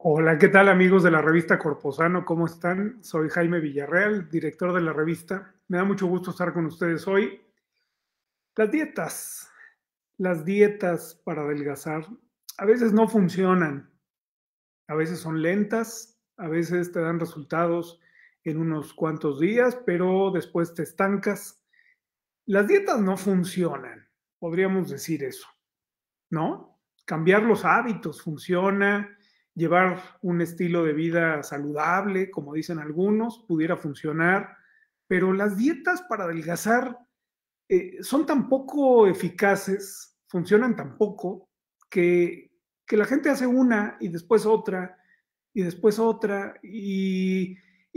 Hola, ¿qué tal amigos de la revista Corposano? ¿Cómo están? Soy Jaime Villarreal, director de la revista. Me da mucho gusto estar con ustedes hoy. Las dietas, las dietas para adelgazar, a veces no funcionan, a veces son lentas, a veces te dan resultados en unos cuantos días, pero después te estancas. Las dietas no funcionan, podríamos decir eso, ¿no? Cambiar los hábitos funciona llevar un estilo de vida saludable, como dicen algunos, pudiera funcionar, pero las dietas para adelgazar eh, son tan poco eficaces, funcionan tan poco, que, la gente hace una y después otra y después otra y,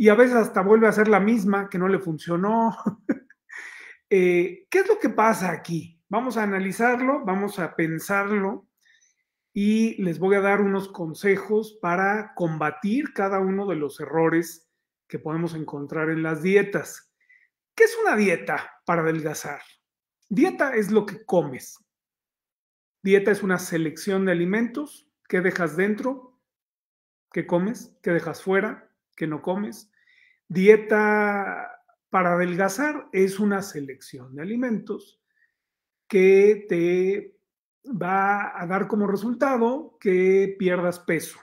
a veces hasta vuelve a hacer la misma que no le funcionó. Eh, ¿Qué es lo que pasa aquí? Vamos a analizarlo, vamos a pensarlo y les voy a dar unos consejos para combatir cada uno de los errores que podemos encontrar en las dietas. ¿Qué es una dieta para adelgazar? Dieta es lo que comes. Dieta es una selección de alimentos que dejas dentro, que comes, que dejas fuera, que no comes. Dieta para adelgazar es una selección de alimentos que te va a dar como resultado que pierdas peso,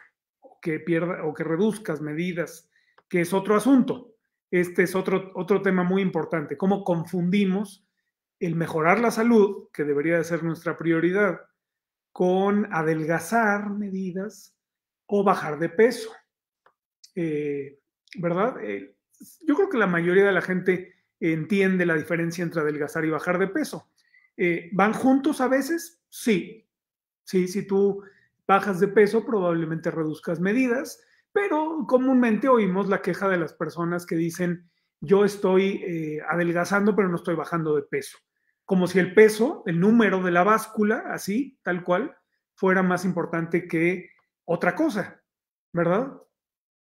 que pierda, o que reduzcas medidas, que es otro asunto. Este es otro, otro tema muy importante, cómo confundimos el mejorar la salud, que debería de ser nuestra prioridad, con adelgazar medidas o bajar de peso. Eh, ¿Verdad? Eh, yo creo que la mayoría de la gente entiende la diferencia entre adelgazar y bajar de peso. Eh, ¿Van juntos a veces? Sí. Sí, si tú bajas de peso, probablemente reduzcas medidas, pero comúnmente oímos la queja de las personas que dicen, yo estoy eh, adelgazando, pero no estoy bajando de peso. Como si el peso, el número de la báscula, así, tal cual, fuera más importante que otra cosa, ¿verdad?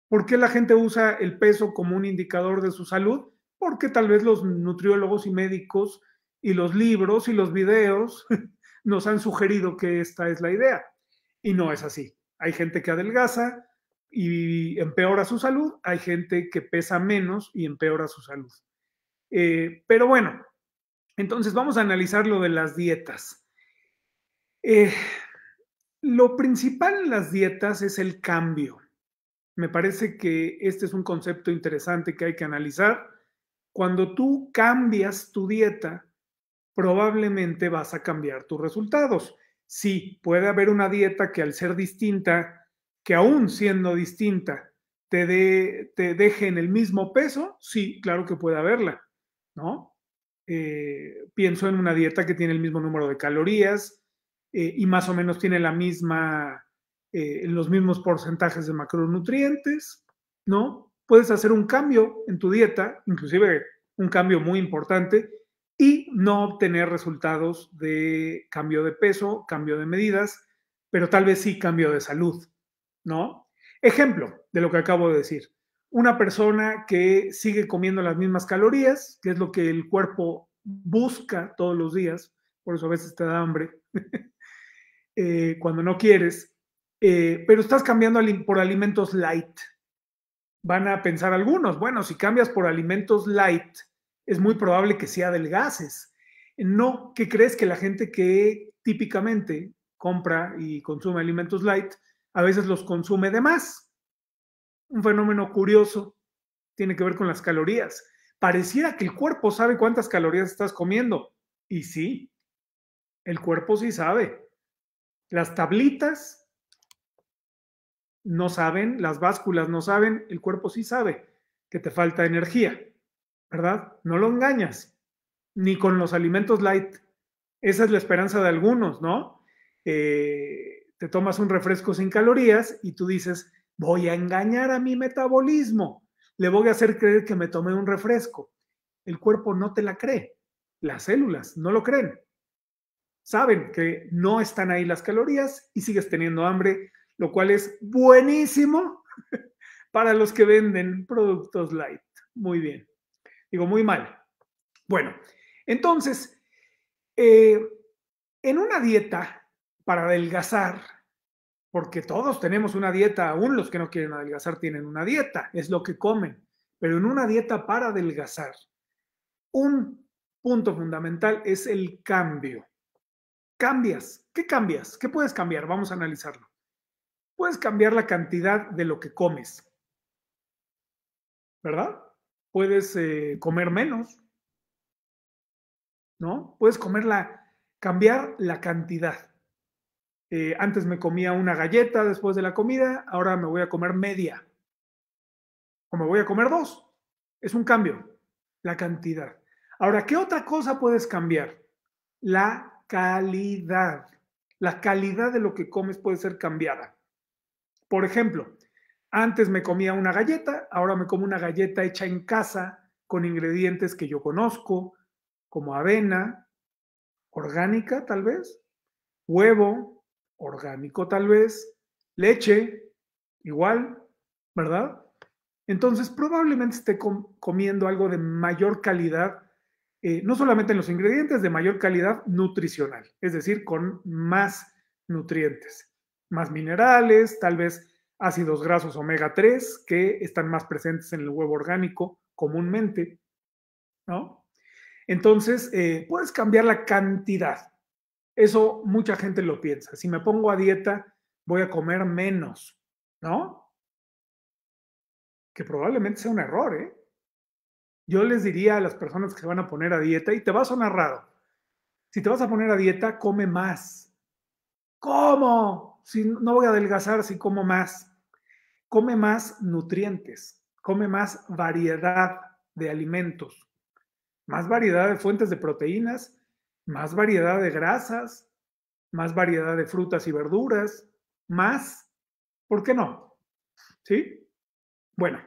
¿Por qué la gente usa el peso como un indicador de su salud? Porque tal vez los nutriólogos y médicos y los libros y los videos nos han sugerido que esta es la idea. Y no es así. Hay gente que adelgaza y empeora su salud, hay gente que pesa menos y empeora su salud. Eh, pero bueno, entonces vamos a analizar lo de las dietas. Eh, lo principal en las dietas es el cambio. Me parece que este es un concepto interesante que hay que analizar. Cuando tú cambias tu dieta, probablemente vas a cambiar tus resultados. Sí, puede haber una dieta que al ser distinta, que aún siendo distinta, te, de, te deje en el mismo peso, sí, claro que puede haberla, ¿no? Eh, pienso en una dieta que tiene el mismo número de calorías eh, y más o menos tiene la misma, eh, los mismos porcentajes de macronutrientes, ¿no? Puedes hacer un cambio en tu dieta, inclusive un cambio muy importante, y no obtener resultados de cambio de peso, cambio de medidas, pero tal vez sí cambio de salud, ¿no? Ejemplo de lo que acabo de decir. Una persona que sigue comiendo las mismas calorías, que es lo que el cuerpo busca todos los días, por eso a veces te da hambre eh, cuando no quieres, eh, pero estás cambiando por alimentos light. Van a pensar algunos, bueno, si cambias por alimentos light, es muy probable que sea gases. No que crees que la gente que típicamente compra y consume alimentos light, a veces los consume de más. Un fenómeno curioso tiene que ver con las calorías. Pareciera que el cuerpo sabe cuántas calorías estás comiendo. Y sí, el cuerpo sí sabe. Las tablitas no saben, las básculas no saben, el cuerpo sí sabe que te falta energía. ¿verdad? No lo engañas, ni con los alimentos light. Esa es la esperanza de algunos, ¿no? Eh, te tomas un refresco sin calorías y tú dices, voy a engañar a mi metabolismo, le voy a hacer creer que me tome un refresco. El cuerpo no te la cree, las células no lo creen. Saben que no están ahí las calorías y sigues teniendo hambre, lo cual es buenísimo para los que venden productos light. Muy bien. Digo, muy mal. Bueno, entonces, eh, en una dieta para adelgazar, porque todos tenemos una dieta, aún los que no quieren adelgazar tienen una dieta, es lo que comen, pero en una dieta para adelgazar, un punto fundamental es el cambio. Cambias, ¿qué cambias? ¿Qué puedes cambiar? Vamos a analizarlo. Puedes cambiar la cantidad de lo que comes, ¿verdad? puedes eh, comer menos, ¿no? Puedes comer la, cambiar la cantidad. Eh, antes me comía una galleta después de la comida, ahora me voy a comer media. O me voy a comer dos. Es un cambio, la cantidad. Ahora, ¿qué otra cosa puedes cambiar? La calidad. La calidad de lo que comes puede ser cambiada. Por ejemplo, antes me comía una galleta, ahora me como una galleta hecha en casa con ingredientes que yo conozco, como avena, orgánica tal vez, huevo, orgánico tal vez, leche, igual, ¿verdad? Entonces probablemente esté comiendo algo de mayor calidad, eh, no solamente en los ingredientes, de mayor calidad nutricional, es decir, con más nutrientes, más minerales, tal vez ácidos grasos omega 3 que están más presentes en el huevo orgánico comúnmente, ¿no? Entonces, eh, puedes cambiar la cantidad. Eso mucha gente lo piensa. Si me pongo a dieta, voy a comer menos, ¿no? Que probablemente sea un error, ¿eh? Yo les diría a las personas que se van a poner a dieta, y te vas a sonar si te vas a poner a dieta, come más. ¿Cómo? si no voy a adelgazar si como más. Come más nutrientes, come más variedad de alimentos, más variedad de fuentes de proteínas, más variedad de grasas, más variedad de frutas y verduras, más, ¿por qué no? ¿Sí? Bueno,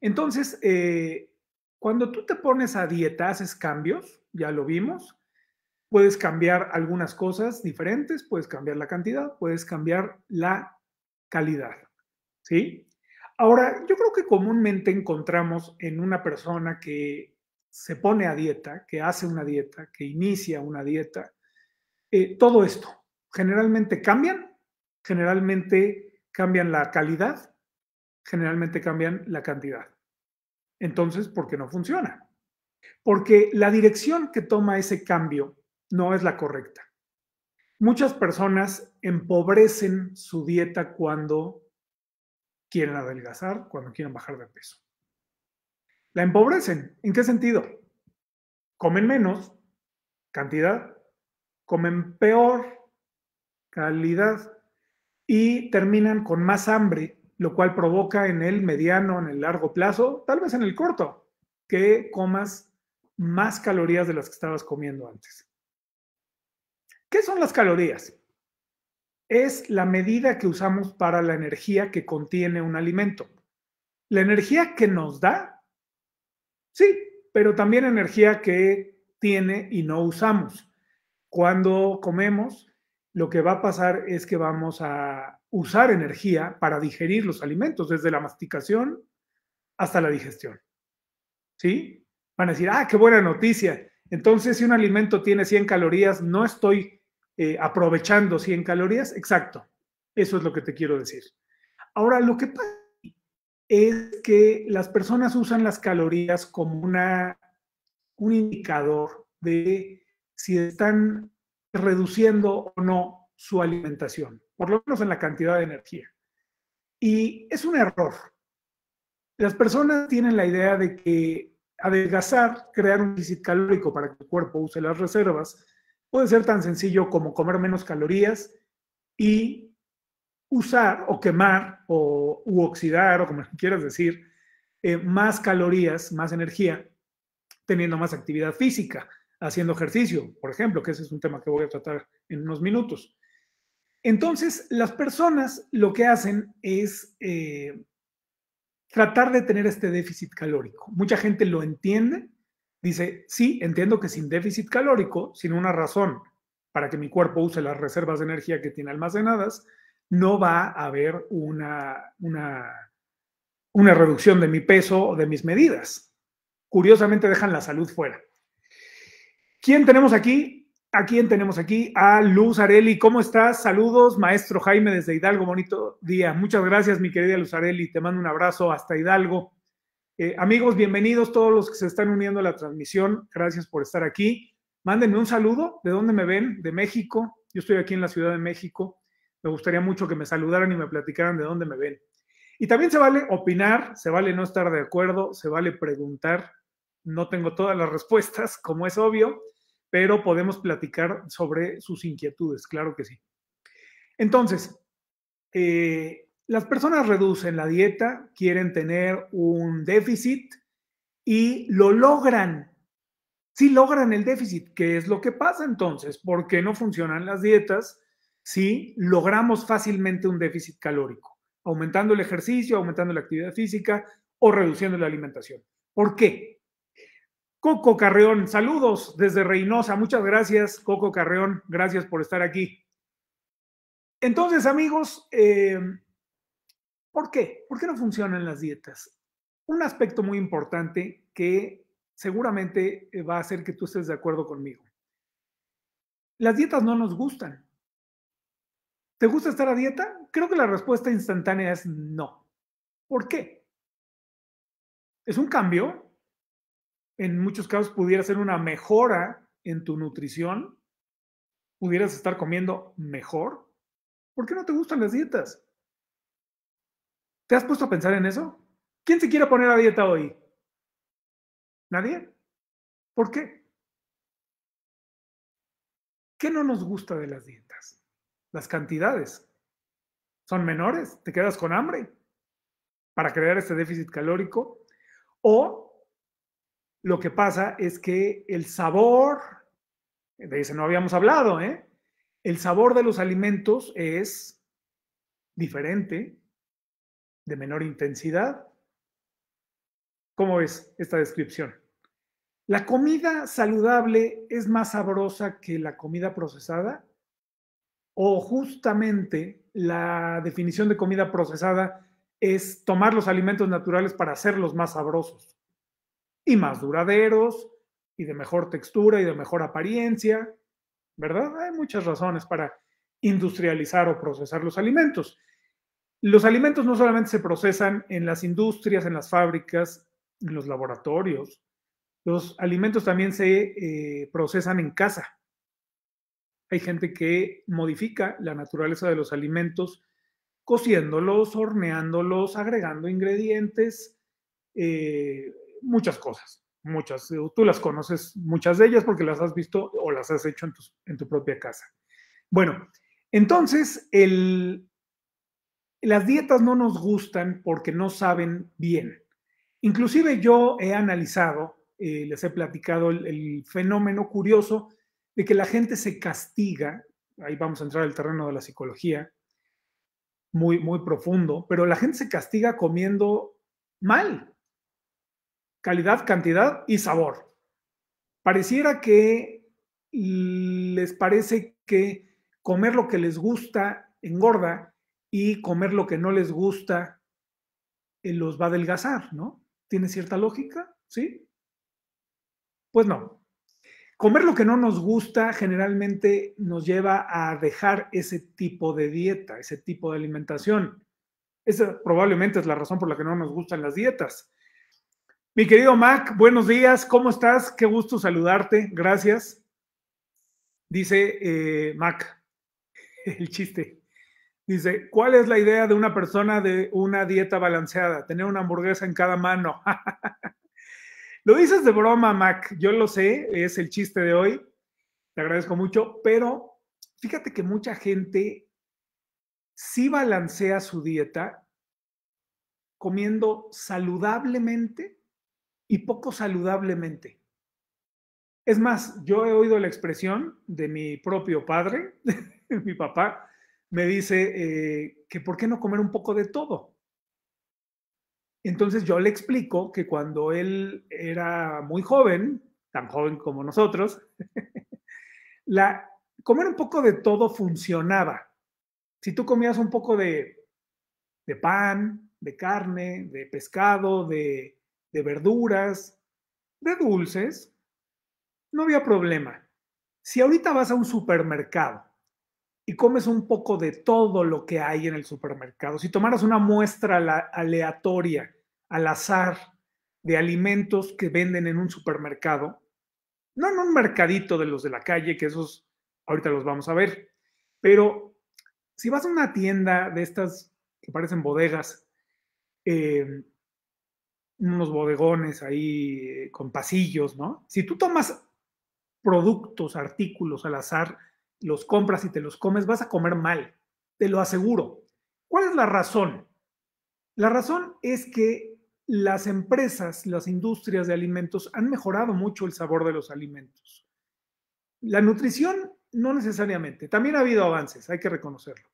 entonces, eh, cuando tú te pones a dieta, haces cambios, ya lo vimos, Puedes cambiar algunas cosas diferentes, puedes cambiar la cantidad, puedes cambiar la calidad. ¿Sí? Ahora, yo creo que comúnmente encontramos en una persona que se pone a dieta, que hace una dieta, que inicia una dieta, eh, todo esto. Generalmente cambian, generalmente cambian la calidad, generalmente cambian la cantidad. Entonces, ¿por qué no funciona? Porque la dirección que toma ese cambio no es la correcta. Muchas personas empobrecen su dieta cuando quieren adelgazar, cuando quieren bajar de peso. La empobrecen. ¿En qué sentido? Comen menos cantidad, comen peor calidad y terminan con más hambre, lo cual provoca en el mediano, en el largo plazo, tal vez en el corto, que comas más calorías de las que estabas comiendo antes. ¿Qué son las calorías? Es la medida que usamos para la energía que contiene un alimento. La energía que nos da, sí, pero también energía que tiene y no usamos. Cuando comemos, lo que va a pasar es que vamos a usar energía para digerir los alimentos, desde la masticación hasta la digestión. ¿Sí? Van a decir, ah, qué buena noticia. Entonces, si un alimento tiene 100 calorías, no estoy eh, aprovechando 100 calorías. Exacto, eso es lo que te quiero decir. Ahora, lo que pasa es que las personas usan las calorías como una, un indicador de si están reduciendo o no su alimentación, por lo menos en la cantidad de energía. Y es un error. Las personas tienen la idea de que adelgazar, crear un déficit calórico para que el cuerpo use las reservas, Puede ser tan sencillo como comer menos calorías y usar o quemar o oxidar o como quieras decir, eh, más calorías, más energía, teniendo más actividad física, haciendo ejercicio, por ejemplo, que ese es un tema que voy a tratar en unos minutos. Entonces, las personas lo que hacen es eh, tratar de tener este déficit calórico. Mucha gente lo entiende, Dice, sí, entiendo que sin déficit calórico, sin una razón para que mi cuerpo use las reservas de energía que tiene almacenadas, no va a haber una, una, una reducción de mi peso o de mis medidas. Curiosamente dejan la salud fuera. ¿Quién tenemos aquí? ¿A quién tenemos aquí? A Luz Areli. ¿Cómo estás? Saludos, maestro Jaime desde Hidalgo. Bonito día. Muchas gracias, mi querida Luz Areli. Te mando un abrazo hasta Hidalgo. Eh, amigos, bienvenidos todos los que se están uniendo a la transmisión. Gracias por estar aquí. Mándenme un saludo. ¿De dónde me ven? De México. Yo estoy aquí en la Ciudad de México. Me gustaría mucho que me saludaran y me platicaran de dónde me ven. Y también se vale opinar, se vale no estar de acuerdo, se vale preguntar. No tengo todas las respuestas, como es obvio, pero podemos platicar sobre sus inquietudes, claro que sí. Entonces, eh, las personas reducen la dieta, quieren tener un déficit y lo logran. Si logran el déficit, ¿qué es lo que pasa entonces? ¿Por qué no funcionan las dietas si logramos fácilmente un déficit calórico? Aumentando el ejercicio, aumentando la actividad física o reduciendo la alimentación. ¿Por qué? Coco Carreón, saludos desde Reynosa. Muchas gracias, Coco Carreón. Gracias por estar aquí. Entonces, amigos, eh, ¿Por qué? ¿Por qué no funcionan las dietas? Un aspecto muy importante que seguramente eh, va a hacer que tú estés de acuerdo conmigo. Las dietas no nos gustan. ¿Te gusta estar a dieta? Creo que la respuesta instantánea es no. ¿Por qué? Es un cambio. En muchos casos pudiera ser una mejora en tu nutrición. Pudieras estar comiendo mejor. ¿Por qué no te gustan las dietas? ¿Te has puesto a pensar en eso? ¿Quién se quiere poner a dieta hoy? ¿Nadie? ¿Por qué? ¿Qué no nos gusta de las dietas? Las cantidades. Son menores, te quedas con hambre para crear este déficit calórico. O lo que pasa es que el sabor, de eso no habíamos hablado, ¿eh? El sabor de los alimentos es diferente de menor intensidad. ¿Cómo es esta descripción? ¿La comida saludable es más sabrosa que la comida procesada? ¿O justamente la definición de comida procesada es tomar los alimentos naturales para hacerlos más sabrosos y más duraderos y de mejor textura y de mejor apariencia? ¿Verdad? Hay muchas razones para industrializar o procesar los alimentos. Los alimentos no solamente se procesan en las industrias, en las fábricas, en los laboratorios, los alimentos también se eh, procesan en casa. Hay gente que modifica la naturaleza de los alimentos cociéndolos, horneándolos, agregando ingredientes, eh, muchas cosas, muchas. Tú las conoces, muchas de ellas, porque las has visto o las has hecho en tu propia casa. Bueno, entonces el, las dietas no nos gustan porque no saben bien. Inclusive yo he analizado, eh, les he platicado el, fenómeno curioso de que la gente se castiga, ahí vamos a entrar al terreno de la psicología, muy, muy profundo, pero la gente se castiga comiendo mal. Calidad, cantidad y sabor. Pareciera que les parece que comer lo que les gusta engorda y comer lo que no les gusta eh, los va a adelgazar, ¿no? ¿Tiene cierta lógica? ¿Sí? Pues no. Comer lo que no nos gusta generalmente nos lleva a dejar ese tipo de dieta, ese tipo de alimentación. Esa probablemente es la razón por la que no nos gustan las dietas. Mi querido Mac, buenos días, ¿cómo estás? Qué gusto saludarte, gracias. Dice eh, Mac, el chiste. Dice, ¿cuál es la idea de una persona de una dieta balanceada? Tener una hamburguesa en cada mano. lo dices de broma, Mac. Yo lo sé, es el chiste de hoy. Te agradezco mucho, pero fíjate que mucha gente sí balancea su dieta comiendo saludablemente y poco saludablemente. Es más, yo he oído la expresión de mi propio padre, mi papá, me dice eh, que por qué no comer un poco de todo. Entonces yo le explico que cuando él era muy joven, tan joven como nosotros, la, comer un poco de todo funcionaba. Si tú comías un poco de, de pan, de carne, de pescado, de, de verduras, de dulces, no había problema. Si ahorita vas a un supermercado y comes un poco de todo lo que hay en el supermercado, si tomaras una muestra aleatoria, al azar, de alimentos que venden en un supermercado, no en un mercadito de los de la calle, que esos ahorita los vamos a ver, pero si vas a una tienda de estas que parecen bodegas, eh, unos bodegones ahí eh, con pasillos, ¿no? Si tú tomas productos, artículos al azar, los compras y te los comes, vas a comer mal, te lo aseguro. ¿Cuál es la razón? La razón es que las empresas, las industrias de alimentos han mejorado mucho el sabor de los alimentos. La nutrición no necesariamente, también ha habido avances, hay que reconocerlo,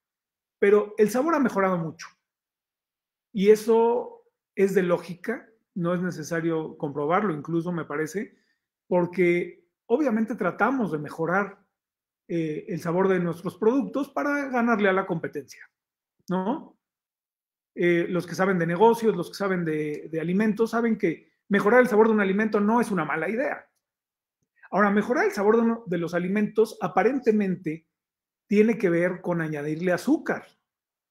pero el sabor ha mejorado mucho. Y eso es de lógica, no es necesario comprobarlo, incluso me parece, porque obviamente tratamos de mejorar eh, el sabor de nuestros productos para ganarle a la competencia, ¿no? Eh, los que saben de negocios, los que saben de, alimentos, saben que mejorar el sabor de un alimento no es una mala idea. Ahora, mejorar el sabor de, los alimentos aparentemente tiene que ver con añadirle azúcar.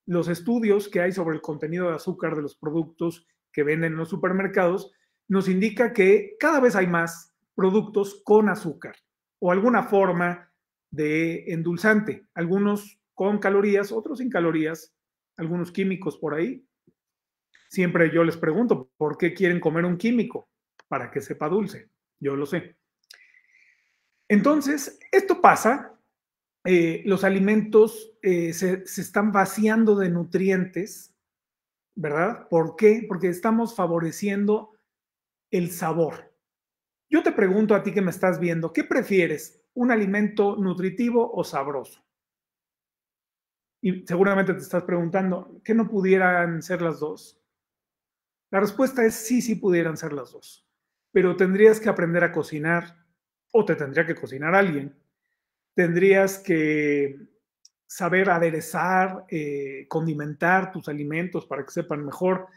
Los estudios que hay sobre el contenido de azúcar de los productos que venden en los supermercados nos indica que cada vez hay más productos con azúcar o alguna forma de endulzante, algunos con calorías, otros sin calorías, algunos químicos por ahí. Siempre yo les pregunto, ¿por qué quieren comer un químico? Para que sepa dulce, yo lo sé. Entonces, esto pasa, eh, los alimentos eh, se, se están vaciando de nutrientes, ¿verdad? ¿Por qué? Porque estamos favoreciendo el sabor. Yo te pregunto a ti que me estás viendo, ¿qué prefieres? un alimento nutritivo o sabroso. Y seguramente te estás preguntando, ¿qué no pudieran ser las dos? La respuesta es sí, sí pudieran ser las dos, pero tendrías que aprender a cocinar o te tendría que cocinar alguien. Tendrías que saber aderezar, eh, condimentar tus alimentos para que sepan mejor.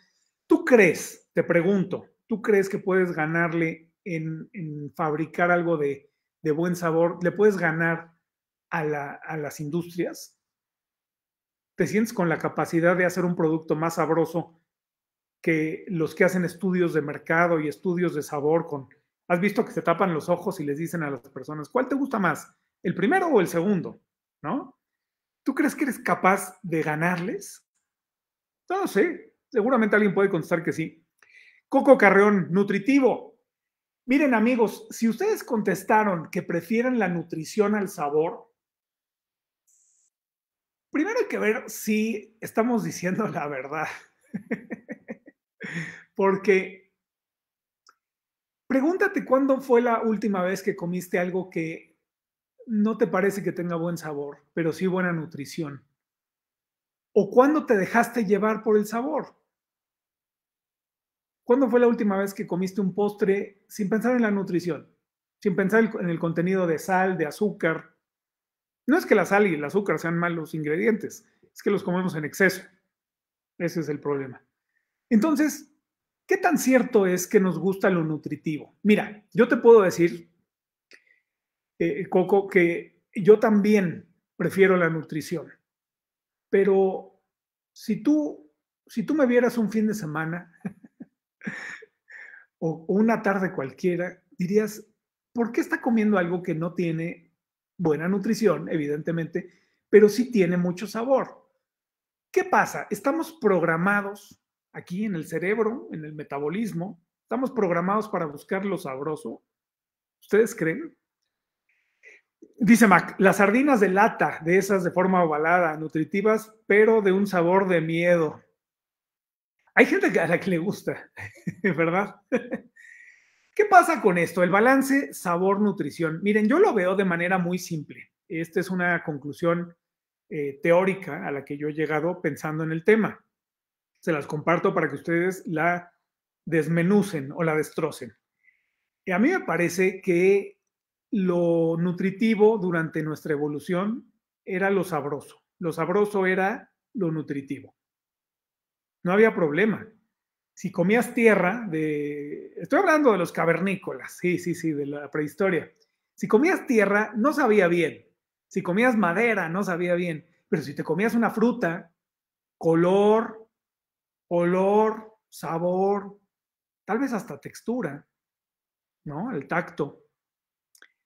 ¿Tú crees, te pregunto, tú crees que puedes ganarle en fabricar algo de de buen sabor, le puedes ganar a, las industrias, te sientes con la capacidad de hacer un producto más sabroso que los que hacen estudios de mercado y estudios de sabor con... Has visto que se tapan los ojos y les dicen a las personas, ¿cuál te gusta más? ¿El primero o el segundo? ¿No? ¿Tú crees que eres capaz de ganarles? No sé, seguramente alguien puede contestar que sí. Coco Carreón, nutritivo. Miren amigos, si ustedes contestaron que prefieren la nutrición al sabor, primero hay que ver si estamos diciendo la verdad. Porque pregúntate cuándo fue la última vez que comiste algo que no te parece que tenga buen sabor, pero sí buena nutrición. O cuándo te dejaste llevar por el sabor. ¿Cuándo fue la última vez que comiste un postre sin pensar en la nutrición? Sin pensar en el contenido de sal, de azúcar. No es que la sal y el azúcar sean malos ingredientes, es que los comemos en exceso. Ese es el problema. Entonces, ¿qué tan cierto es que nos gusta lo nutritivo? Mira, yo te puedo decir, eh, Coco, que yo también prefiero la nutrición, pero si tú, si tú me vieras un fin de semana, o una tarde cualquiera, dirías, ¿por qué está comiendo algo que no tiene buena nutrición, evidentemente, pero sí tiene mucho sabor? ¿Qué pasa? Estamos programados aquí en el cerebro, en el metabolismo, estamos programados para buscar lo sabroso. ¿Ustedes creen? Dice Mac, las sardinas de lata, de esas de forma ovalada, nutritivas, pero de un sabor de miedo. Hay gente a la que le gusta, ¿verdad? ¿Qué pasa con esto? El balance sabor-nutrición. Miren, yo lo veo de manera muy simple. Esta es una conclusión eh, teórica a la que yo he llegado pensando en el tema. Se las comparto para que ustedes la desmenucen o la destrocen. Y a mí me parece que lo nutritivo durante nuestra evolución era lo sabroso. Lo sabroso era lo nutritivo no había problema. Si comías tierra de... Estoy hablando de los cavernícolas, sí, sí, sí, de la prehistoria. Si comías tierra, no sabía bien. Si comías madera, no sabía bien. Pero si te comías una fruta, color, olor, sabor, tal vez hasta textura, ¿no? El tacto.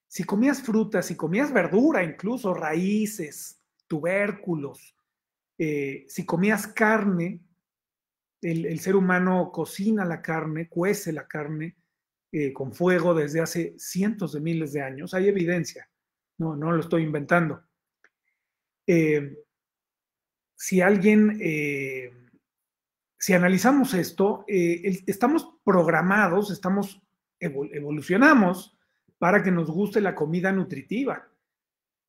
Si comías fruta, si comías verdura, incluso raíces, tubérculos, eh, si comías carne, el, ser humano cocina la carne, cuece la carne eh, con fuego desde hace cientos de miles de años. Hay evidencia, no, no lo estoy inventando. Eh, si alguien, eh, si analizamos esto, estamos programados, estamos evolucionamos para que nos guste la comida nutritiva.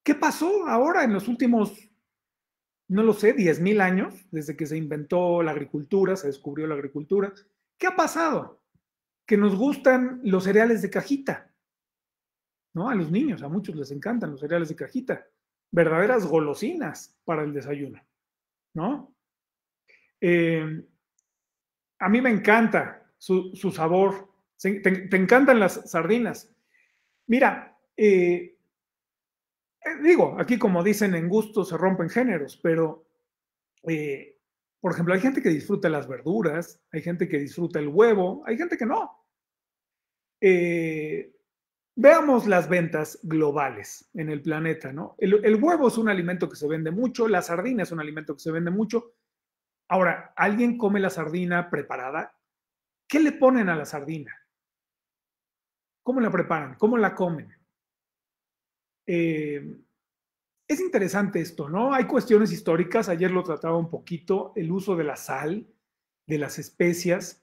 ¿Qué pasó ahora en los últimos no lo sé, 10.000 años, desde que se inventó la agricultura, se descubrió la agricultura. ¿Qué ha pasado? Que nos gustan los cereales de cajita, ¿no? A los niños, a muchos les encantan los cereales de cajita, verdaderas golosinas para el desayuno, ¿no? Eh, a mí me encanta su, sabor, te, te, encantan las sardinas. Mira, eh, eh, digo, aquí como dicen, en gusto se rompen géneros, pero, eh, por ejemplo, hay gente que disfruta las verduras, hay gente que disfruta el huevo, hay gente que no. Eh, veamos las ventas globales en el planeta, ¿no? El, el huevo es un alimento que se vende mucho, la sardina es un alimento que se vende mucho. Ahora, ¿alguien come la sardina preparada? ¿Qué le ponen a la sardina? ¿Cómo la preparan? ¿Cómo la comen? Eh, es interesante esto, ¿no? Hay cuestiones históricas, ayer lo trataba un poquito, el uso de la sal, de las especias,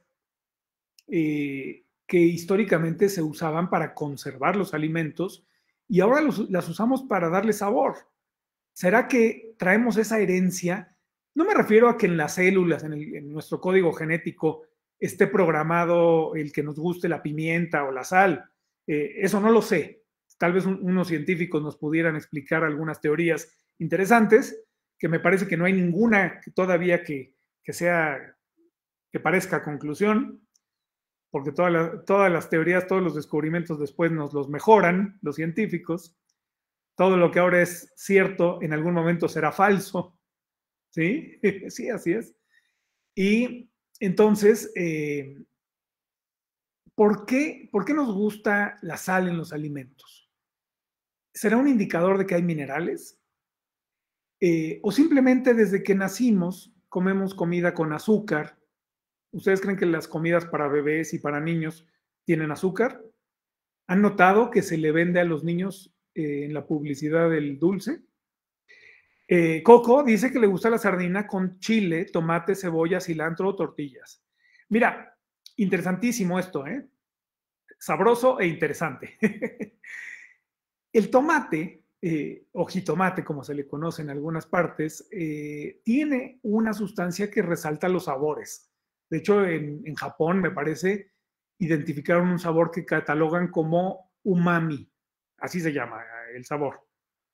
eh, que históricamente se usaban para conservar los alimentos y ahora las usamos para darle sabor. ¿Será que traemos esa herencia? No me refiero a que en las células, en, nuestro código genético, esté programado el que nos guste la pimienta o la sal. Eh, eso no lo sé tal vez unos científicos nos pudieran explicar algunas teorías interesantes, que me parece que no hay ninguna todavía que, que sea, que parezca conclusión, porque todas las teorías, todos los descubrimientos después nos los mejoran los científicos. Todo lo que ahora es cierto en algún momento será falso. ¿Sí? sí, así es. Y entonces, eh, ¿por, ¿por qué nos gusta la sal en los alimentos? ¿Será un indicador de que hay minerales? Eh, ¿O simplemente desde que nacimos comemos comida con azúcar? ¿Ustedes creen que las comidas para bebés y para niños tienen azúcar? ¿Han notado que se le vende a los niños eh, en la publicidad del dulce? Eh, Coco dice que le gusta la sardina con chile, tomate, cebolla, cilantro o tortillas. Mira, interesantísimo esto, ¿eh? Sabroso e interesante. El tomate, eh, o jitomate como se le conoce en algunas partes, eh, tiene una sustancia que resalta los sabores. De hecho, en, Japón, me parece, identificaron un sabor que catalogan como umami, así se llama eh, el sabor,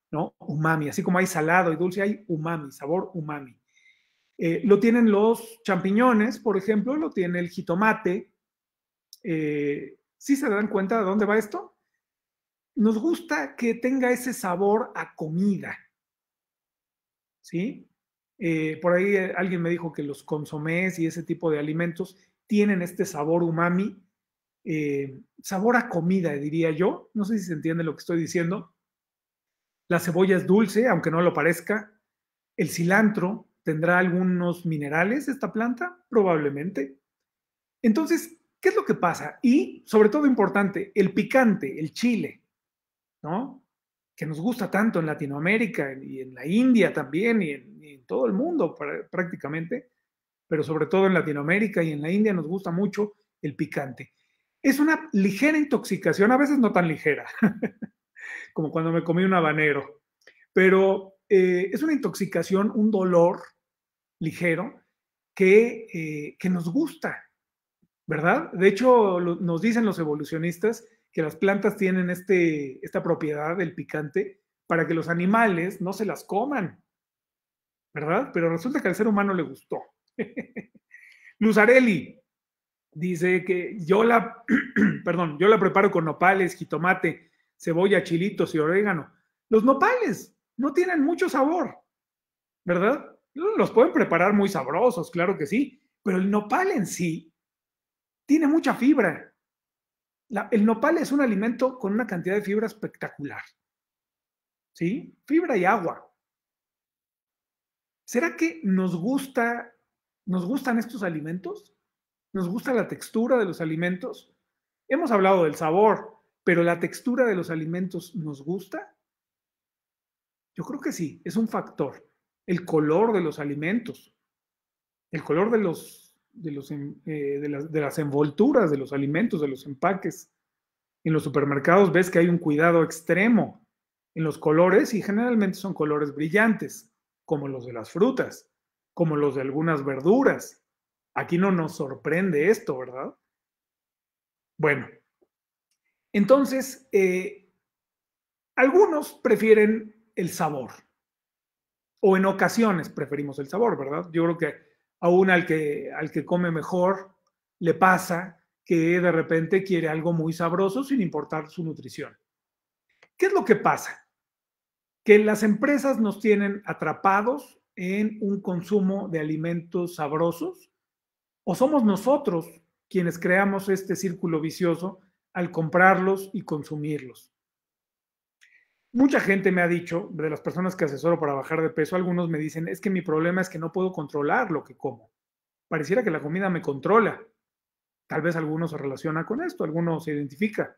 ¿no? Umami, así como hay salado y dulce, hay umami, sabor umami. lo tienen los champiñones, por ejemplo, lo tiene el jitomate. ¿Sí se dan cuenta de dónde va esto? nos gusta que tenga ese sabor a comida. ¿Sí? Eh, por ahí eh, alguien me dijo que los consomés y ese tipo de alimentos tienen este sabor umami, eh, sabor a comida, diría yo. No sé si se entiende lo que estoy diciendo. La cebolla es dulce, aunque no lo parezca. El cilantro tendrá algunos minerales, esta planta, probablemente. Entonces, ¿qué es lo que pasa? Y, sobre todo importante, el picante, el chile. ¿no? Que nos gusta tanto en Latinoamérica y en la India también y en, todo el mundo prácticamente, pero sobre todo en Latinoamérica y en la India nos gusta mucho el picante. Es una ligera intoxicación, a veces no tan ligera, como cuando me comí un habanero, pero eh, es una intoxicación, un dolor ligero que, eh, nos gusta, ¿verdad? De hecho, nos dicen los evolucionistas que las plantas tienen este, esta propiedad del picante para que los animales no se las coman, ¿verdad? Pero resulta que al ser humano le gustó. Luzarelli dice que yo la, perdón, yo la preparo con nopales, jitomate, cebolla, chilitos y orégano. Los nopales no tienen mucho sabor, ¿verdad? Los pueden preparar muy sabrosos, claro que sí, pero el nopal en sí tiene mucha fibra el nopal es un alimento con una cantidad de fibra espectacular. ¿Sí? Fibra y agua. ¿Será que nos gusta, nos gustan estos alimentos? ¿Nos gusta la textura de los alimentos? Hemos hablado del sabor, pero la textura de los alimentos nos gusta? Yo creo que sí, es un factor. El color de los alimentos, el color de los de, los, eh, de, las, envolturas, de los alimentos, de los empaques. En los supermercados ves que hay un cuidado extremo en los colores y generalmente son colores brillantes, como los de las frutas, como los de algunas verduras. Aquí no nos sorprende esto, ¿verdad? Bueno, entonces, eh, algunos prefieren el sabor, o en ocasiones preferimos el sabor, ¿verdad? Yo creo que aún al que, al que come mejor le pasa que de repente quiere algo muy sabroso sin importar su nutrición. ¿Qué es lo que pasa? Que las empresas nos tienen atrapados en un consumo de alimentos sabrosos o somos nosotros quienes creamos este círculo vicioso al comprarlos y consumirlos. Mucha gente me ha dicho, de las personas que asesoro para bajar de peso, algunos me dicen, es que mi problema es que no puedo controlar lo que como. Pareciera que la comida me controla. Tal vez algunos se relaciona con esto, algunos se identifica.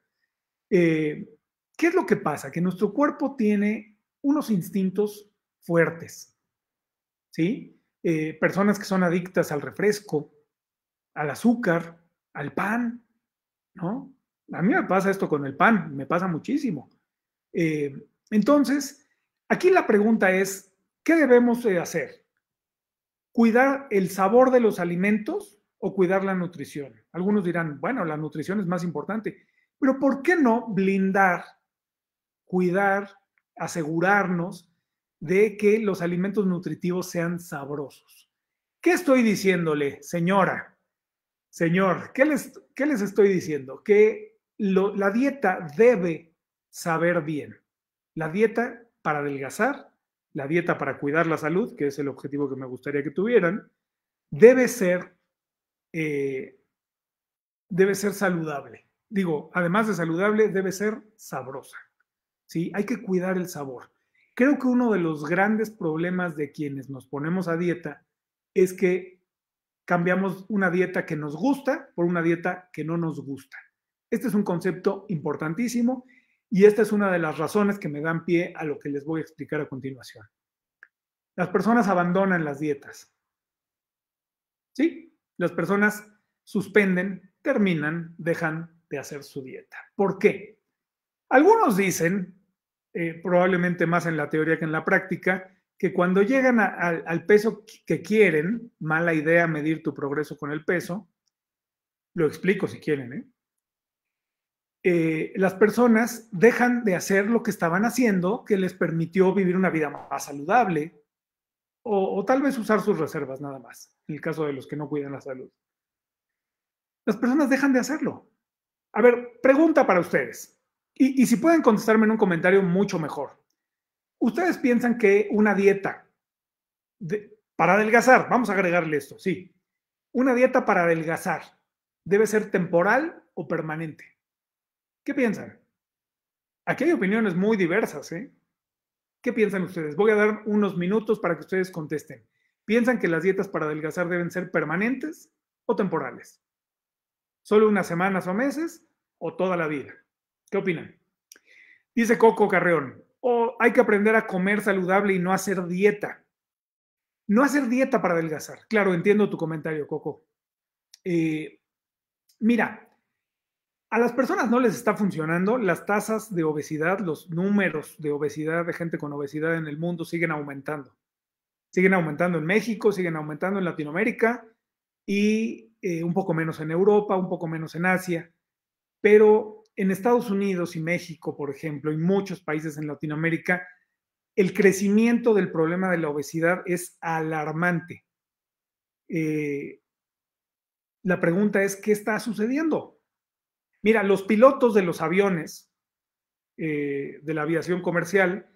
Eh, ¿Qué es lo que pasa? Que nuestro cuerpo tiene unos instintos fuertes. ¿Sí? Eh, personas que son adictas al refresco, al azúcar, al pan, ¿no? A mí me pasa esto con el pan, me pasa muchísimo. Eh, entonces, aquí la pregunta es, ¿qué debemos hacer? ¿Cuidar el sabor de los alimentos o cuidar la nutrición? Algunos dirán, bueno, la nutrición es más importante, pero ¿por qué no blindar, cuidar, asegurarnos de que los alimentos nutritivos sean sabrosos? ¿Qué estoy diciéndole, señora? Señor, ¿qué les, qué les estoy diciendo? Que la dieta debe saber bien. La dieta para adelgazar, la dieta para cuidar la salud, que es el objetivo que me gustaría que tuvieran, debe ser, eh, debe ser saludable. Digo, además de saludable, debe ser sabrosa. ¿sí? Hay que cuidar el sabor. Creo que uno de los grandes problemas de quienes nos ponemos a dieta es que cambiamos una dieta que nos gusta por una dieta que no nos gusta. Este es un concepto importantísimo y esta es una de las razones que me dan pie a lo que les voy a explicar a continuación. Las personas abandonan las dietas. ¿Sí? Las personas suspenden, terminan, dejan de hacer su dieta. ¿Por qué? Algunos dicen, eh, probablemente más en la teoría que en la práctica, que cuando llegan al peso que quieren, mala idea medir tu progreso con el peso, lo explico si quieren, ¿eh? Eh, las personas dejan de hacer lo que estaban haciendo que les permitió vivir una vida más saludable o, tal vez usar sus reservas nada más, en el caso de los que no cuidan la salud. Las personas dejan de hacerlo. A ver, pregunta para ustedes. Y, si pueden contestarme en un comentario, mucho mejor. ¿Ustedes piensan que una dieta para adelgazar, vamos a agregarle esto, sí, una dieta para adelgazar debe ser temporal o permanente? ¿Qué piensan? Aquí hay opiniones muy diversas, ¿eh? ¿Qué piensan ustedes? Voy a dar unos minutos para que ustedes contesten. ¿Piensan que las dietas para adelgazar deben ser permanentes o temporales? ¿Solo unas semanas o meses o toda la vida? ¿Qué opinan? Dice Coco Carreón, o oh, hay que aprender a comer saludable y no hacer dieta. No hacer dieta para adelgazar. Claro, entiendo tu comentario, Coco. Eh, mira, a las personas no les está funcionando, las tasas de obesidad, los números de obesidad de gente con obesidad en el mundo siguen aumentando. Siguen aumentando en México, siguen aumentando en Latinoamérica y eh, un poco menos en Europa, un poco menos en Asia. Pero en Estados Unidos y México, por ejemplo, y muchos países en Latinoamérica, el crecimiento del problema de la obesidad es alarmante. Eh, la pregunta es, ¿qué está sucediendo? Mira, los pilotos de los aviones eh, de la aviación comercial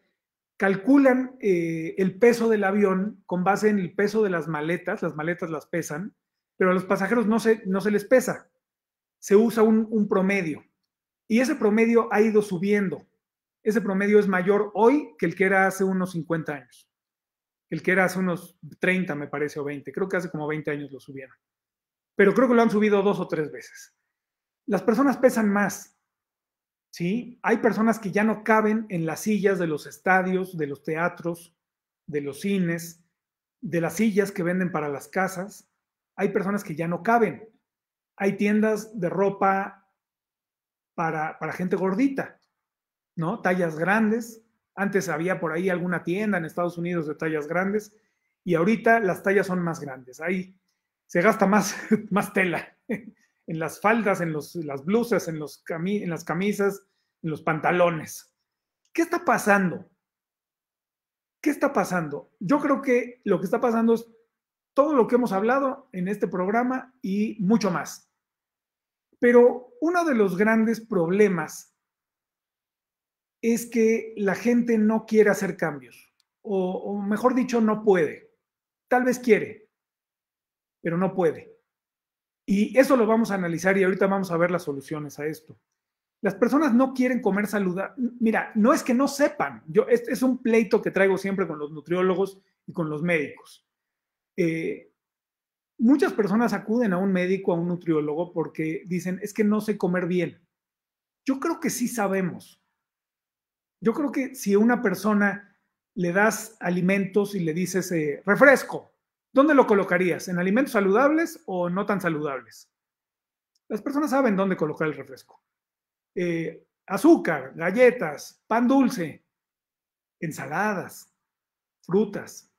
calculan eh, el peso del avión con base en el peso de las maletas, las maletas las pesan, pero a los pasajeros no se, no se les pesa, se usa un, un promedio. Y ese promedio ha ido subiendo. Ese promedio es mayor hoy que el que era hace unos 50 años. El que era hace unos 30, me parece, o 20. Creo que hace como 20 años lo subieron. Pero creo que lo han subido dos o tres veces. Las personas pesan más, ¿sí? Hay personas que ya no caben en las sillas de los estadios, de los teatros, de los cines, de las sillas que venden para las casas. Hay personas que ya no caben. Hay tiendas de ropa para, para gente gordita, ¿no? Tallas grandes. Antes había por ahí alguna tienda en Estados Unidos de tallas grandes y ahorita las tallas son más grandes. Ahí se gasta más, más tela en las faldas, en, las blusas, en, los en las camisas, en los pantalones. ¿Qué está pasando? ¿Qué está pasando? Yo creo que lo que está pasando es todo lo que hemos hablado en este programa y mucho más. Pero uno de los grandes problemas es que la gente no quiere hacer cambios, o mejor dicho, no puede. Tal vez quiere, pero no puede. Y eso lo vamos a analizar y ahorita vamos a ver las soluciones a esto. Las personas no quieren comer saludable. Mira, no es que no sepan. Yo, es, un pleito que traigo siempre con los nutriólogos y con los médicos. Eh, muchas personas acuden a un médico, a un nutriólogo, porque dicen, es que no sé comer bien. Yo creo que sí sabemos. Yo creo que si a una persona le das alimentos y le dices eh, refresco, ¿Dónde lo colocarías? ¿En alimentos saludables o no tan saludables? Las personas saben dónde colocar el refresco. Eh, azúcar, galletas, pan dulce, ensaladas, frutas,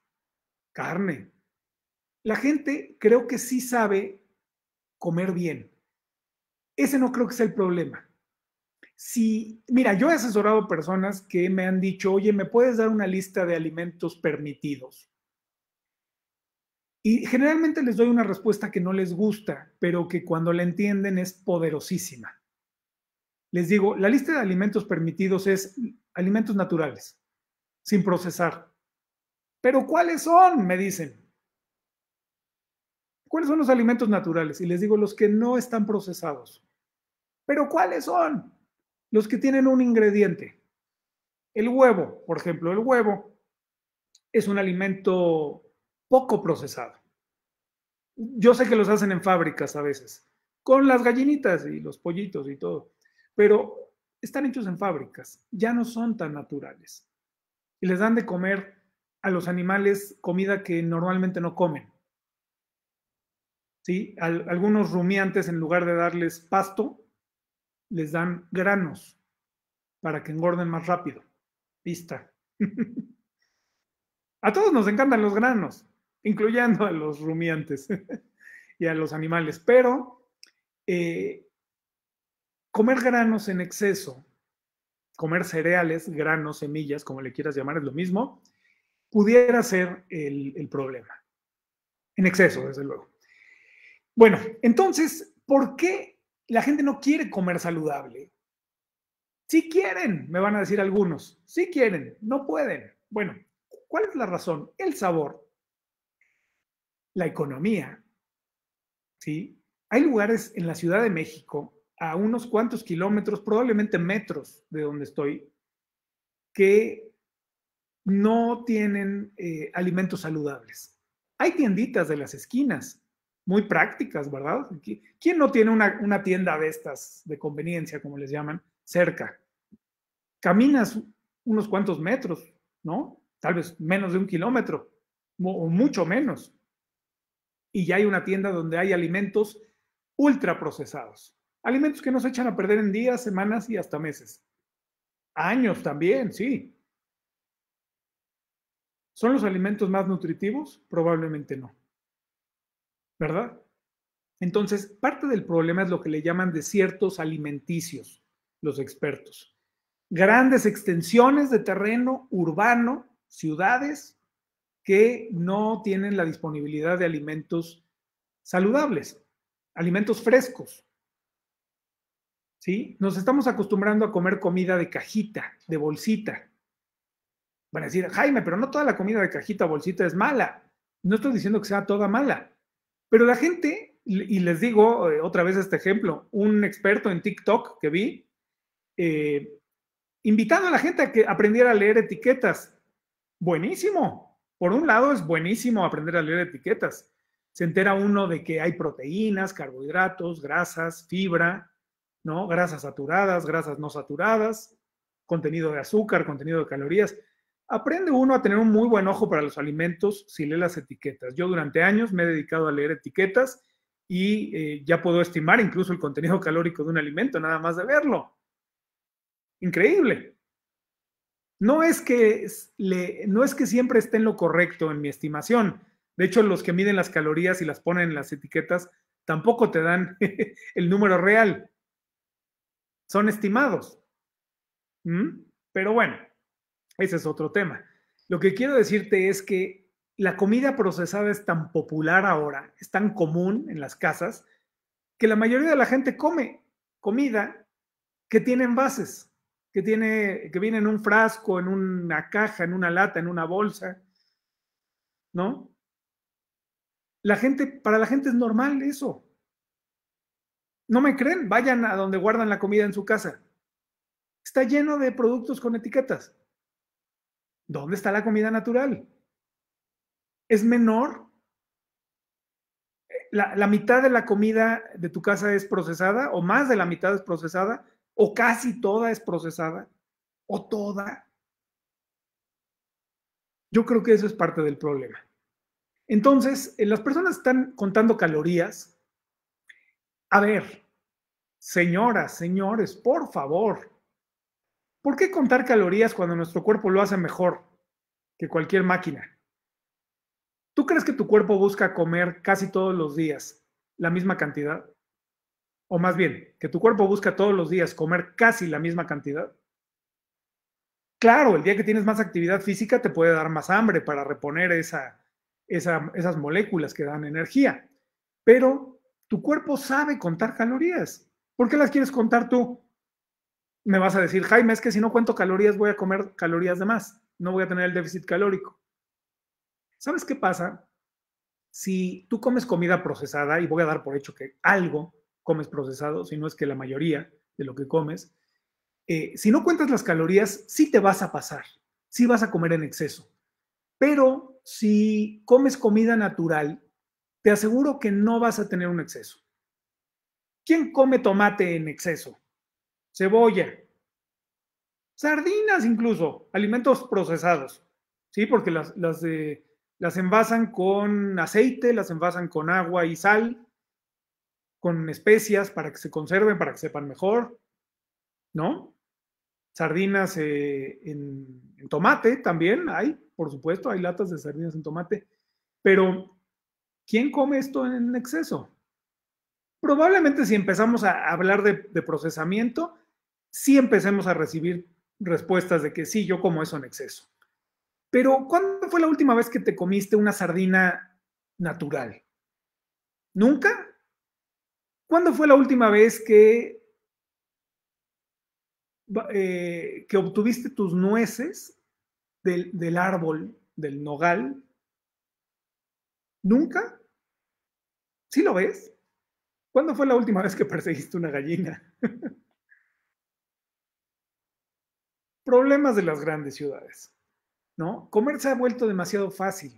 carne. La gente creo que sí sabe comer bien. Ese no creo que sea el problema. Si, mira, yo he asesorado personas que me han dicho, oye, ¿me puedes dar una lista de alimentos permitidos? Y generalmente les doy una respuesta que no les gusta, pero que cuando la entienden es poderosísima. Les digo, la lista de alimentos permitidos es alimentos naturales, sin procesar. Pero ¿cuáles son? Me dicen. ¿Cuáles son los alimentos naturales? Y les digo, los que no están procesados. Pero ¿cuáles son? Los que tienen un ingrediente. El huevo, por ejemplo, el huevo es un alimento poco procesado. Yo sé que los hacen en fábricas a veces, con las gallinitas y los pollitos y todo, pero están hechos en fábricas, ya no son tan naturales. Y les dan de comer a los animales comida que normalmente no comen. ¿Sí? algunos rumiantes, en lugar de darles pasto, les dan granos para que engorden más rápido. Pista. a todos nos encantan los granos incluyendo a los rumiantes y a los animales. Pero eh, comer granos en exceso, comer cereales, granos, semillas, como le quieras llamar, es lo mismo, pudiera ser el, problema. En exceso, desde luego. Bueno, entonces, ¿por qué la gente no quiere comer saludable? Si quieren, me van a decir algunos. Si quieren, no pueden. Bueno, ¿cuál es la razón? El sabor la economía. ¿sí? Hay lugares en la Ciudad de México, a unos cuantos kilómetros, probablemente metros de donde estoy, que no tienen eh, alimentos saludables. Hay tienditas de las esquinas, muy prácticas, ¿verdad? ¿Quién no tiene una, una tienda de estas, de conveniencia, como les llaman, cerca? Caminas unos cuantos metros, ¿no? Tal vez menos de un kilómetro, o mucho menos y ya hay una tienda donde hay alimentos ultraprocesados. Alimentos que nos echan a perder en días, semanas y hasta meses. Años también, sí. ¿Son los alimentos más nutritivos? Probablemente no. ¿Verdad? Entonces, parte del problema es lo que le llaman desiertos alimenticios, los expertos. Grandes extensiones de terreno urbano, ciudades, que no tienen la disponibilidad de alimentos saludables, alimentos frescos. ¿Sí? Nos estamos acostumbrando a comer comida de cajita, de bolsita. Van a decir, Jaime, pero no toda la comida de cajita o bolsita es mala. No estoy diciendo que sea toda mala, pero la gente, y les digo eh, otra vez este ejemplo, un experto en TikTok que vi, eh, invitando a la gente a que aprendiera a leer etiquetas. Buenísimo, por un lado, es buenísimo aprender a leer etiquetas. Se entera uno de que hay proteínas, carbohidratos, grasas, fibra, ¿no? Grasas saturadas, grasas no saturadas, contenido de azúcar, contenido de calorías. Aprende uno a tener un muy buen ojo para los alimentos si lee las etiquetas. Yo durante años me he dedicado a leer etiquetas y eh, ya puedo estimar incluso el contenido calórico de un alimento, nada más de verlo. Increíble. No es que, no es que siempre esté en lo correcto en mi estimación. De hecho, los que miden las calorías y las ponen en las etiquetas tampoco te dan el número real. Son estimados. ¿Mm? Pero bueno, ese es otro tema. Lo que quiero decirte es que la comida procesada es tan popular ahora, es tan común en las casas, que la mayoría de la gente come comida que tiene envases que, tiene, que viene en un frasco, en una caja, en una lata, en una bolsa, ¿no? La gente, para la gente es normal eso. No me creen, vayan a donde guardan la comida en su casa. Está lleno de productos con etiquetas. ¿Dónde está la comida natural? ¿Es menor? Eh, la, la mitad de la comida de tu casa es procesada o más de la mitad es procesada o casi toda es procesada, o toda. Yo creo que eso es parte del problema. Entonces, eh, las personas están contando calorías. A ver, señoras, señores, por favor, ¿por qué contar calorías cuando nuestro cuerpo lo hace mejor que cualquier máquina? ¿Tú crees que tu cuerpo busca comer casi todos los días la misma cantidad? o más bien, que tu cuerpo busca todos los días comer casi la misma cantidad, claro, el día que tienes más actividad física te puede dar más hambre para reponer esa, esas moléculas que dan energía, pero tu cuerpo sabe contar calorías. ¿Por qué las quieres contar tú? Me vas a decir, Jaime, es que si no cuento calorías voy a comer calorías de más, no voy a tener el déficit calórico. ¿Sabes qué pasa? Si tú comes comida procesada, y voy a dar por hecho que algo comes procesado, sino es que la mayoría de lo que comes, eh, si no cuentas las calorías, sí te vas a pasar, sí vas a comer en exceso. Pero si comes comida natural, te aseguro que no vas a tener un exceso. ¿Quién come tomate en exceso? Cebolla. Sardinas incluso, alimentos procesados, ¿sí? Porque las, las, eh, las envasan con aceite, las envasan con agua y sal, con especias para que se conserven, para que sepan mejor, ¿no? Sardinas eh, en, tomate también hay, por supuesto, hay latas de sardinas en tomate, pero ¿quién come esto en exceso? Probablemente si empezamos a hablar de, de, procesamiento, sí empecemos a recibir respuestas de que sí, yo como eso en exceso. Pero ¿cuándo fue la última vez que te comiste una sardina natural? ¿Nunca? ¿Cuándo fue la última vez que, eh, que obtuviste tus nueces del, del árbol, del nogal? ¿Nunca? ¿Sí lo ves? ¿Cuándo fue la última vez que perseguiste una gallina? Problemas de las grandes ciudades, ¿no? Comer se ha vuelto demasiado fácil,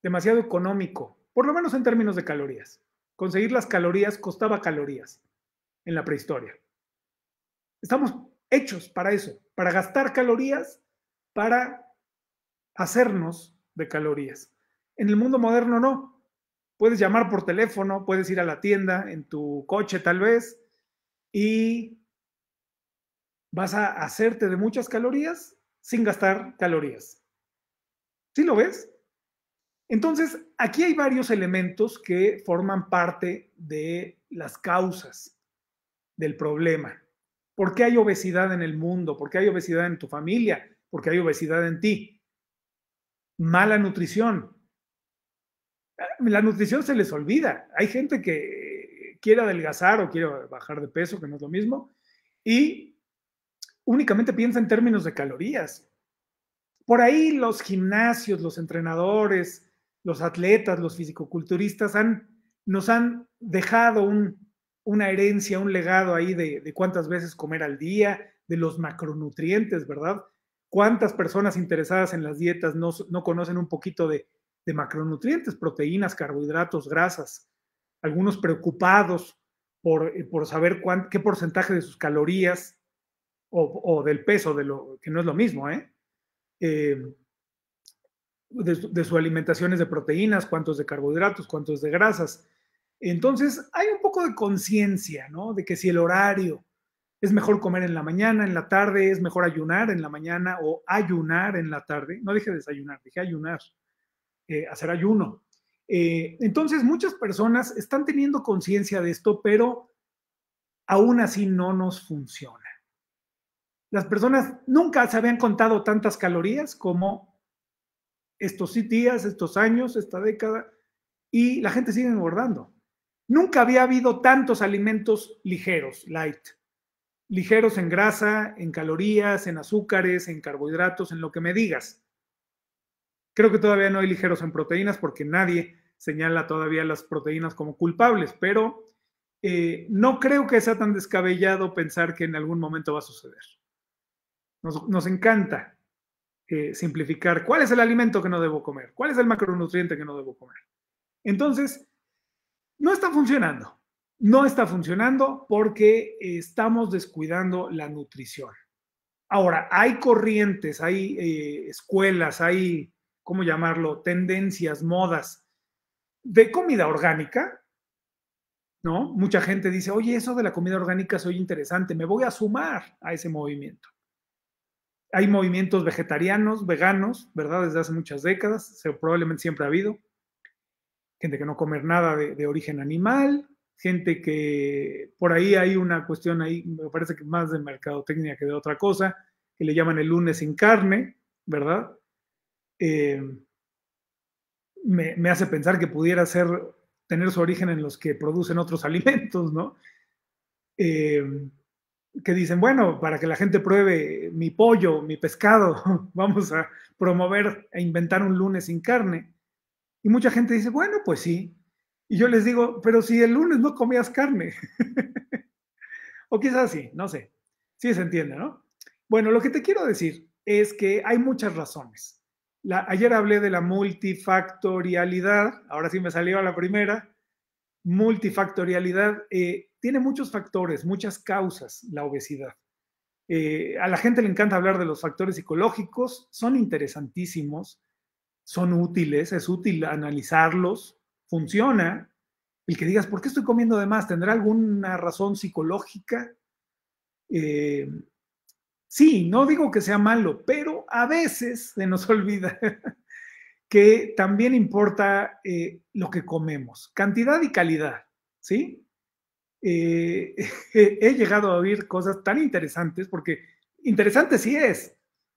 demasiado económico, por lo menos en términos de calorías conseguir las calorías costaba calorías en la prehistoria. Estamos hechos para eso, para gastar calorías, para hacernos de calorías. En el mundo moderno no. Puedes llamar por teléfono, puedes ir a la tienda, en tu coche tal vez, y vas a hacerte de muchas calorías sin gastar calorías. ¿Sí lo ves? Entonces, aquí hay varios elementos que forman parte de las causas del problema. ¿Por qué hay obesidad en el mundo? ¿Por qué hay obesidad en tu familia? ¿Por qué hay obesidad en ti? Mala nutrición. La nutrición se les olvida. Hay gente que eh, quiere adelgazar o quiere bajar de peso, que no es lo mismo, y únicamente piensa en términos de calorías. Por ahí los gimnasios, los entrenadores, los atletas, los fisicoculturistas han, nos han dejado una herencia, un legado ahí de, cuántas veces comer al día, de los macronutrientes, ¿verdad? ¿Cuántas personas interesadas en las dietas no, conocen un poquito de, macronutrientes, proteínas, carbohidratos, grasas? Algunos preocupados por, eh, saber qué porcentaje de sus calorías o, del peso, de lo que no es lo mismo, ¿eh? eh de su, alimentación es de proteínas, cuántos de carbohidratos, cuántos de grasas. Entonces, hay un poco de conciencia, ¿no? De que si el horario es mejor comer en la mañana, en la tarde, es mejor ayunar en la mañana o ayunar en la tarde. No dije desayunar, dije ayunar, eh, hacer ayuno. Eh, entonces, muchas personas están teniendo conciencia de esto, pero aún así no nos funciona. Las personas nunca se habían contado tantas calorías como estos días, estos años, esta década, y la gente sigue engordando. Nunca había habido tantos alimentos ligeros, light, ligeros en grasa, en calorías, en azúcares, en carbohidratos, en lo que me digas. Creo que todavía no hay ligeros en proteínas porque nadie señala todavía las proteínas como culpables, pero eh, no creo que sea tan descabellado pensar que en algún momento va a suceder. nos encanta eh, simplificar cuál es el alimento que no debo comer, cuál es el macronutriente que no debo comer. Entonces, no está funcionando. No está funcionando porque estamos descuidando la nutrición. Ahora, hay corrientes, hay eh, escuelas, hay, ¿cómo llamarlo?, tendencias, modas de comida orgánica, ¿no? Mucha gente dice, oye, eso de la comida orgánica soy interesante, me voy a sumar a ese movimiento hay movimientos vegetarianos, veganos, ¿verdad? Desde hace muchas décadas, se, probablemente siempre ha habido. Gente que no come nada de, origen animal, gente que por ahí hay una cuestión ahí, me parece que más de mercadotecnia que de otra cosa, que le llaman el lunes sin carne, ¿verdad? Eh, me, hace pensar que pudiera ser, tener su origen en los que producen otros alimentos, ¿no? Eh, que dicen, bueno, para que la gente pruebe mi pollo, mi pescado, vamos a promover e inventar un lunes sin carne. Y mucha gente dice, bueno, pues sí. Y yo les digo, pero si el lunes no comías carne. o quizás sí, no sé. Sí se entiende, ¿no? Bueno, lo que te quiero decir es que hay muchas razones. ayer hablé de la multifactorialidad, ahora sí me salió la primera, multifactorialidad, eh, tiene muchos factores, muchas causas la obesidad. Eh, a la gente le encanta hablar de los factores psicológicos, son interesantísimos, son útiles, es útil analizarlos, funciona. El que digas, ¿por qué estoy comiendo de más? ¿Tendrá alguna razón psicológica? Eh, sí, no digo que sea malo, pero a veces se nos olvida que también importa eh, lo que comemos, cantidad y calidad, ¿sí? Eh, he llegado a oír cosas tan interesantes, porque interesante sí es,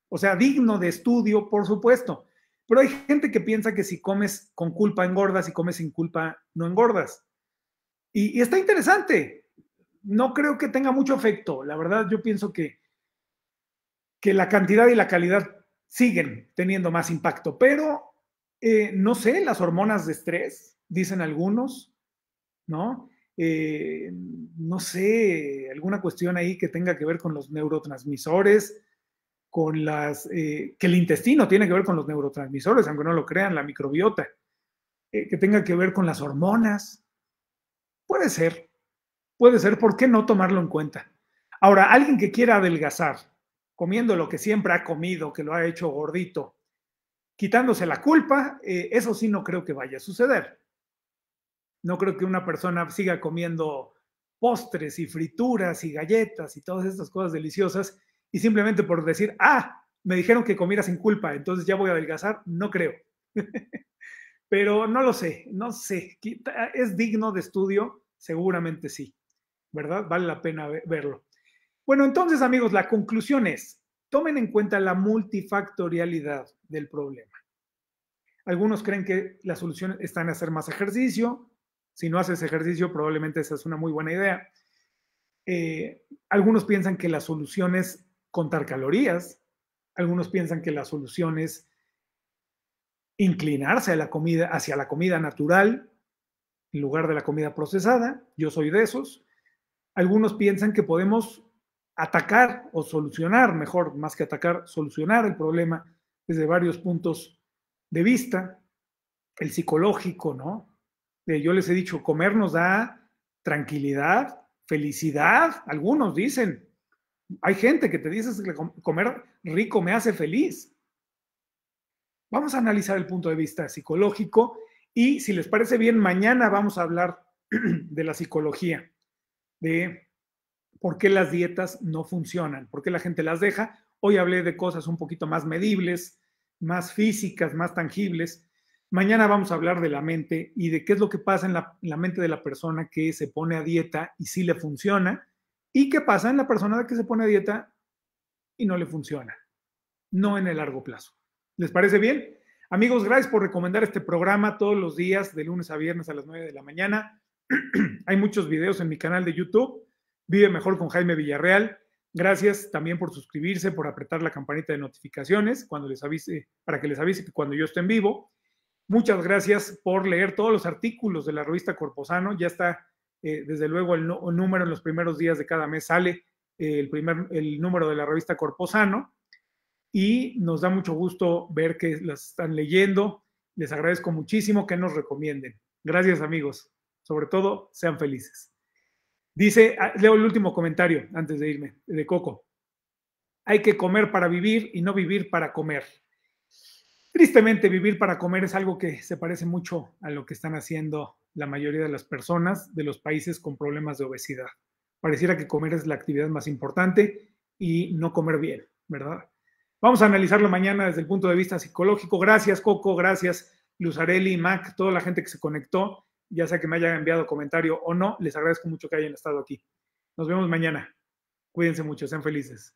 o sea, digno de estudio, por supuesto, pero hay gente que piensa que si comes con culpa engordas, si comes sin culpa no engordas. Y, está interesante, no creo que tenga mucho efecto, la verdad yo pienso que, que la cantidad y la calidad siguen teniendo más impacto, pero eh, no sé, las hormonas de estrés, dicen algunos, ¿no? Eh, no sé, alguna cuestión ahí que tenga que ver con los neurotransmisores, con las, eh, que el intestino tiene que ver con los neurotransmisores, aunque no lo crean, la microbiota, que tenga que ver con las hormonas. Puede ser, puede ser, ¿por qué no tomarlo en cuenta? Ahora, alguien que quiera adelgazar, comiendo lo que siempre ha comido, que lo ha hecho gordito, quitándose la culpa, eh, eso sí no creo que vaya a suceder. No creo que una persona siga comiendo postres y frituras y galletas y todas estas cosas deliciosas y simplemente por decir, ah, me dijeron que comiera sin culpa, entonces ya voy a adelgazar, no creo. Pero no lo sé, no sé. Ah, ¿Es digno de estudio? Seguramente sí, ¿verdad? Vale la pena verlo. Bueno, entonces amigos, la conclusión es, Tomen en cuenta la multifactorialidad del problema. Algunos creen que la solución está en hacer más ejercicio. Si no haces ejercicio, probablemente esa es una muy buena idea. Eh, algunos piensan que la solución es contar calorías. Algunos piensan que la solución es inclinarse a la comida, hacia la comida natural en lugar de la comida procesada. Yo soy de esos. Algunos piensan que podemos atacar o solucionar, mejor, más que atacar, solucionar el problema desde varios puntos de vista, el psicológico, ¿no? Eh, yo les he dicho, comer nos da tranquilidad, felicidad, algunos dicen, hay gente que te dice que comer rico me hace feliz. Vamos a analizar el punto de vista psicológico y si les parece bien, mañana vamos a hablar de la psicología, de por qué las dietas no funcionan, por qué la gente las deja. Hoy hablé de cosas un poquito más medibles, más físicas, más tangibles. Mañana vamos a hablar de la mente y de qué es lo que pasa en la, mente de la persona que se pone a dieta y sí le funciona, y qué pasa en la persona que se pone a dieta y no le funciona, no en el largo plazo. ¿Les parece bien? Amigos, gracias por recomendar este programa todos los días, de lunes a viernes a las 9 de la mañana. Hay muchos videos en mi canal de YouTube. Vive mejor con Jaime Villarreal. Gracias también por suscribirse, por apretar la campanita de notificaciones cuando les avise, para que les avise que cuando yo esté en vivo. Muchas gracias por leer todos los artículos de la revista Corposano. Ya está, eh, desde luego, el, número en los primeros días de cada mes sale eh, el, primer, el número de la revista Corposano. Y nos da mucho gusto ver que las están leyendo. Les agradezco muchísimo que nos recomienden. Gracias amigos. Sobre todo, sean felices. Dice, ah, leo el último comentario antes de irme, de Coco. Hay que comer para vivir y no vivir para comer. Tristemente, vivir para comer es algo que se parece mucho a lo que están haciendo la mayoría de las personas de los países con problemas de obesidad. Pareciera que comer es la actividad más importante y no comer bien, ¿verdad? Vamos a analizarlo mañana desde el punto de vista psicológico. Gracias, Coco, gracias, Luzarelli, Mac, toda la gente que se conectó ya sea que me haya enviado comentario o no, les agradezco mucho que hayan estado aquí. Nos vemos mañana. Cuídense mucho, sean felices.